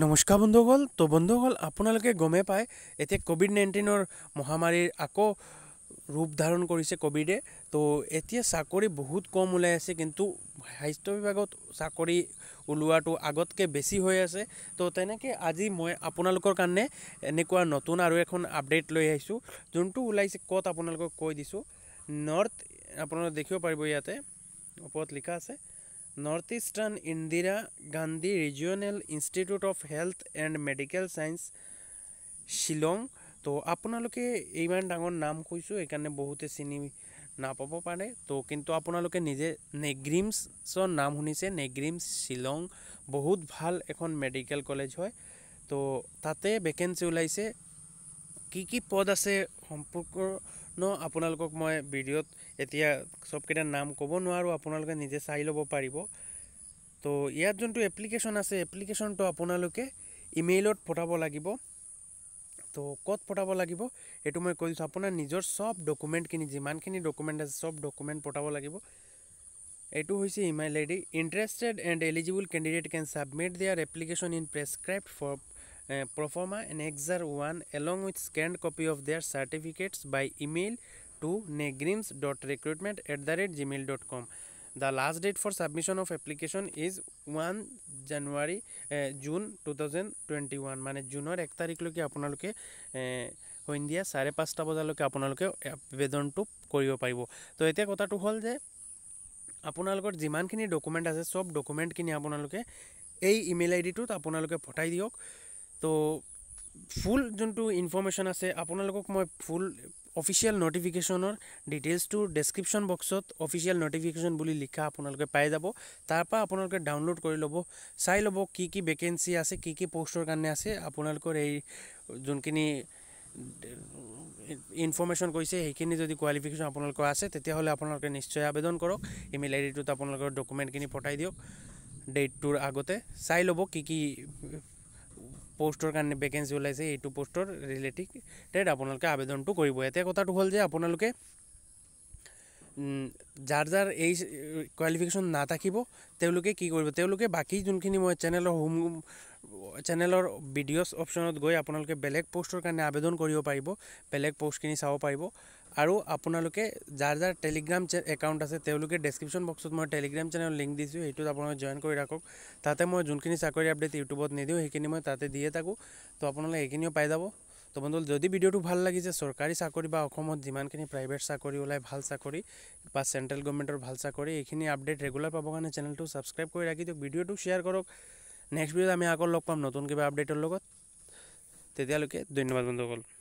নমস্কাৰ বন্ধুসকল তো বন্ধুসকল আপোনালোকে গমে পায় এতিয়া ক'ভিড নাইণ্টিনৰ মহামাৰীৰ আকৌ ৰূপ ধাৰণ কৰিছে ক'ভিডে তো এতিয়া চাকৰি বহুত কম ওলাই আছে কিন্তু স্বাস্থ্য বিভাগত চাকৰি ওলোৱাটো আগতকৈ বেছি হৈ আছে তো তেনেকৈ আজি মই আপোনালোকৰ কাৰণে এনেকুৱা নতুন আৰু এখন আপডেট লৈ আহিছোঁ যোনটো ওলাইছে ক'ত আপোনালোকক কৈ দিছোঁ নৰ্থ আপোনালোকে দেখিব পাৰিব ইয়াতে ওপৰত লিখা আছে north eastern Indira Gandhi regional institute of health and medical science Shillong ত' আপোনালোকে ইমান ডাঙৰ নাম কৈছোঁ সেইকাৰণে বহুতে চিনি নাপাব পাৰে ত' কিন্তু আপোনালোকে নিজে নেগ্ৰিমছৰ নাম শুনিছে নেগ্ৰিমছ শ্বিলং বহুত ভাল এখন মেডিকেল কলেজ হয় ত' তাতে ভেকেঞ্চি ওলাইছে কি কি পদ আছে সম্পৰ্কৰ ন আপোনালোকক মই ভিডিঅ'ত এতিয়া চবকেইটা নাম ক'ব নোৱাৰোঁ আপোনালোকে নিজে চাই ল'ব পাৰিব তো ইয়াত যোনটো এপ্লিকেশ্যন আছে এপ্লিকেশ্যনটো আপোনালোকে ইমেইলত পঠাব লাগিব তো ক'ত পঠাব লাগিব এইটো মই কৈ দিছোঁ আপোনাৰ নিজৰ চব ডকুমেণ্টখিনি যিমানখিনি ডকুমেণ্ট আছে চব ডকুমেণ্ট পঠাব লাগিব এইটো হৈছে email I D interested and eligible candidate can submit their application in prescribe for perform an excerpt one along with scanned copy of their certificates by email to negrims.recruitment at the rate gmail.com the last date for submission of application is 1 january uh, june 2021 মানে জুনৰ 1 তাৰিখ লৈকে আপোনালোকে হইন্দিয়া 5:30 বজা লৈকে আপোনালোকে আবেদনটো কৰিব পাৰিব তো এতিয়া কথাটো হল যে আপোনালোকৰ জিমানখিনি ডকুমেন্ট আছে সব ডকুমেন্টখিনি আপোনালোকে এই ইমেইল আইডিটোত আপোনালোকে পঠাই দিয়ক তো ফুল যোনটো ইনফৰ্মেশ্যন আছে আপোনালোকক মই ফুল অফিচিয়েল ন'টিফিকেশ্যনৰ ডিটেইলছটো ডেছক্ৰিপশ্যন বক্সত অফিচিয়েল ন'টিফিকেশ্যন বুলি লিখা আপোনালোকে পাই যাব তাৰপৰা আপোনালোকে ডাউনলোড কৰি ল'ব চাই ল'ব কি কি ভেকেঞ্চি আছে কি কি পষ্টৰ কাৰণে আছে আপোনালোকৰ এই যোনখিনি ইনফৰ্মেশ্যন কৈছে সেইখিনি যদি কোৱালিফিকেশ্যন আপোনালোকৰ আছে তেতিয়াহ'লে আপোনালোকে নিশ্চয় আবেদন কৰক ইমেইল আই ডিটোত আপোনালোকৰ ডকুমেণ্টখিনি পঠাই দিয়ক ডেটটোৰ আগতে চাই ল'ব কি কি পোষ্টৰ কাৰণে ভেকেঞ্চি ওলাইছে এইটো পোষ্টৰ ৰিলেটেড আপোনালোকে আবেদনটো কৰিব এতিয়া কথাটো হ'ল যে আপোনালোকে যাৰ যাৰ এই কোৱালিফিকেশ্যন নাথাকিব তেওঁলোকে কি কৰিব তেওঁলোকে বাকী যোনখিনি মই চেনেলৰ হোম চেনেলৰ ভিডিঅ'ছ অপশ্যনত গৈ আপোনালোকে বেলেগ পোষ্টৰ কাৰণে আবেদন কৰিব পাৰিব বেলেগ পোষ্টখিনি চাব পাৰিব আৰু আপোনালোকে যাৰ যাৰ টেলিগ্ৰাম একাউণ্ট আছে তেওঁলোকে ডেছক্ৰিপশ্যন বক্সত মই টেলিগ্ৰাম চেনেল লিংক দিছোঁ সেইটোত আপোনালোকে জইন কৰি ৰাখক তাতে মই যোনখিনি চাকৰি আপডেট ইউটিউবত নিদিওঁ সেইখিনি মই তাতে দিয়ে থাকোঁ তো আপোনালোকে সেইখিনিও পাই যাব তো বন্ধুসকল যদি ভিডিঅ'টো ভাল লাগিছে চৰকাৰী চাকৰি বা অসমত যিমানখিনি প্ৰাইভেট চাকৰি ওলাই ভাল চাকৰি বা চেণ্ট্ৰেল গভৰ্ণমেণ্টৰ ভাল চাকৰি এইখিনি আপডেট ৰেগুলাৰ পাবৰ কাৰণে চেনেলটো ছাবস্ক্ৰাইব কৰি ৰাখি দিয়ক ভিডিঅ'টো শ্বেয়াৰ কৰক নেক্সট ভিডিঅ'ত আমি আকৌ লগ পাম নতুন কিবা আপডেটৰ লগত তেতিয়ালৈকে ধন্যবাদ বন্ধুসকল